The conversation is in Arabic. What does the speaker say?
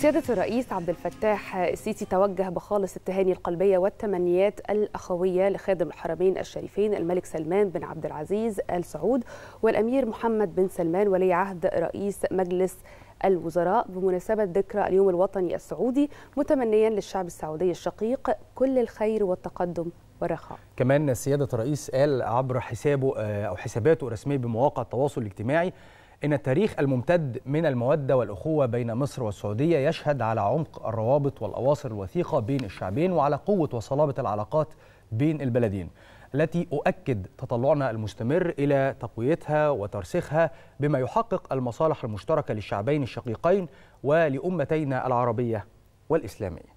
سيادة الرئيس عبد الفتاح السيسي توجه بخالص التهاني القلبية والتمنيات الأخوية لخادم الحرمين الشريفين الملك سلمان بن عبد العزيز آل سعود والأمير محمد بن سلمان ولي عهد رئيس مجلس الوزراء بمناسبة ذكرى اليوم الوطني السعودي متمنيا للشعب السعودي الشقيق كل الخير والتقدم والرخاء كمان سيادة الرئيس قال عبر حسابه آه، أو حساباته الرسمية بمواقع التواصل الاجتماعي إن التاريخ الممتد من المودة والأخوة بين مصر والسعودية يشهد على عمق الروابط والأواصر الوثيقة بين الشعبين وعلى قوة وصلابة العلاقات بين البلدين التي أؤكد تطلعنا المستمر إلى تقويتها وترسيخها بما يحقق المصالح المشتركة للشعبين الشقيقين ولأمتينا العربية والإسلامية